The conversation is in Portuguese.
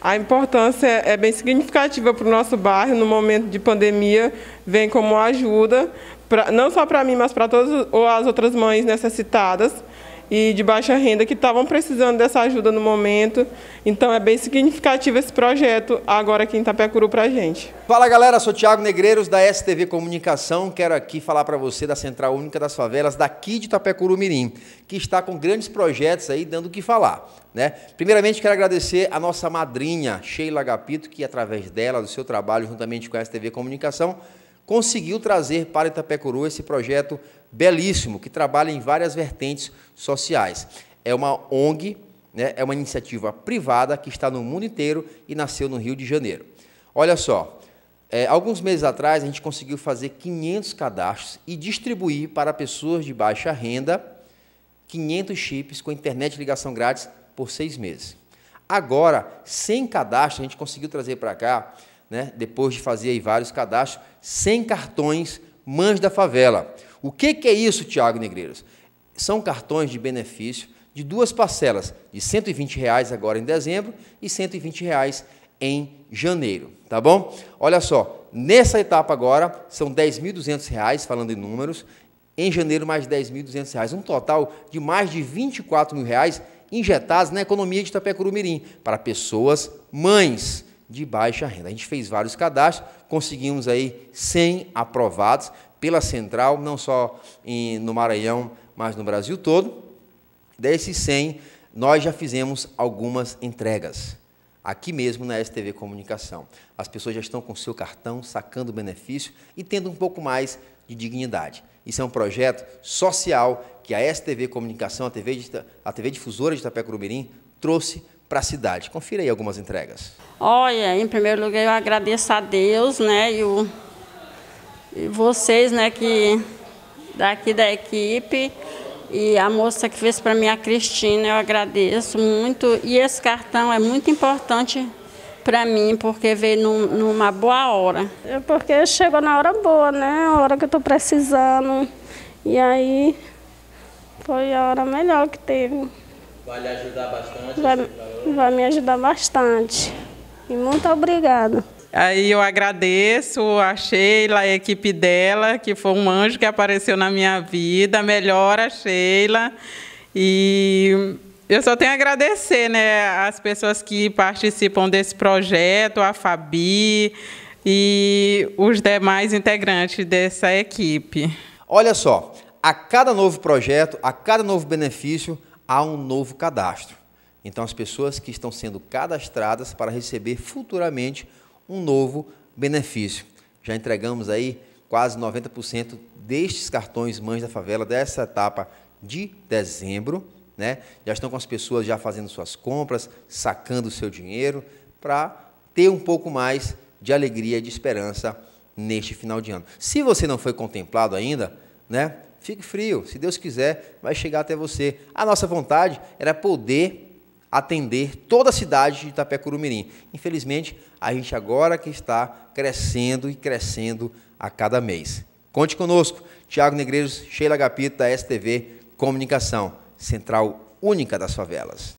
A importância é bem significativa para o nosso bairro no momento de pandemia, vem como ajuda, pra, não só para mim, mas para todas as outras mães necessitadas e de baixa renda que estavam precisando dessa ajuda no momento. Então é bem significativo esse projeto agora aqui em Itapecuru para a gente. Fala galera, sou Tiago Negreiros da STV Comunicação. Quero aqui falar para você da Central Única das Favelas daqui de Itapecuru Mirim, que está com grandes projetos aí dando o que falar. Né? Primeiramente quero agradecer a nossa madrinha Sheila Agapito, que através dela, do seu trabalho juntamente com a STV Comunicação, conseguiu trazer para Itapecuru esse projeto belíssimo, que trabalha em várias vertentes sociais. É uma ONG, né, é uma iniciativa privada que está no mundo inteiro e nasceu no Rio de Janeiro. Olha só, é, alguns meses atrás a gente conseguiu fazer 500 cadastros e distribuir para pessoas de baixa renda 500 chips com internet e ligação grátis por seis meses. Agora, sem cadastro, a gente conseguiu trazer para cá, né, depois de fazer vários cadastros, 100 cartões Mães da Favela. O que, que é isso, Tiago Negreiros? São cartões de benefício de duas parcelas, de R$ 120 reais agora em dezembro e R$ 120 reais em janeiro, tá bom? Olha só, nessa etapa agora são R$ reais falando em números, em janeiro mais R$ reais, um total de mais de R$ 24 mil reais injetados na economia de Itapecuru Mirim para pessoas mães de baixa renda. A gente fez vários cadastros, conseguimos aí 100 aprovados pela Central, não só em, no Maranhão, mas no Brasil todo. Desses 100, nós já fizemos algumas entregas aqui mesmo na STV Comunicação. As pessoas já estão com seu cartão, sacando benefício e tendo um pouco mais de dignidade. Isso é um projeto social que a STV Comunicação, a TV, a TV Difusora de Itapé Mirim, trouxe para a cidade. Confira aí algumas entregas. Olha, em primeiro lugar eu agradeço a Deus, né, e, o, e vocês, né, que daqui da equipe e a moça que fez para mim a Cristina, eu agradeço muito. E esse cartão é muito importante para mim, porque veio num, numa boa hora. É porque chegou na hora boa, né? A hora que eu estou precisando. E aí foi a hora melhor que teve. Vai lhe ajudar bastante? Vai, vai me ajudar bastante. E muito obrigado. Aí eu agradeço a Sheila, a equipe dela, que foi um anjo que apareceu na minha vida. Melhora, Sheila. E eu só tenho a agradecer né, as pessoas que participam desse projeto, a Fabi e os demais integrantes dessa equipe. Olha só, a cada novo projeto, a cada novo benefício, há um novo cadastro. Então, as pessoas que estão sendo cadastradas para receber futuramente um novo benefício. Já entregamos aí quase 90% destes cartões Mães da Favela dessa etapa de dezembro. Né? Já estão com as pessoas já fazendo suas compras, sacando o seu dinheiro para ter um pouco mais de alegria e de esperança neste final de ano. Se você não foi contemplado ainda, né? Fique frio, se Deus quiser, vai chegar até você. A nossa vontade era poder atender toda a cidade de Itapecurumirim. Infelizmente, a gente agora que está crescendo e crescendo a cada mês. Conte conosco, Tiago Negreiros, Sheila Gapita, STV Comunicação, central única das favelas.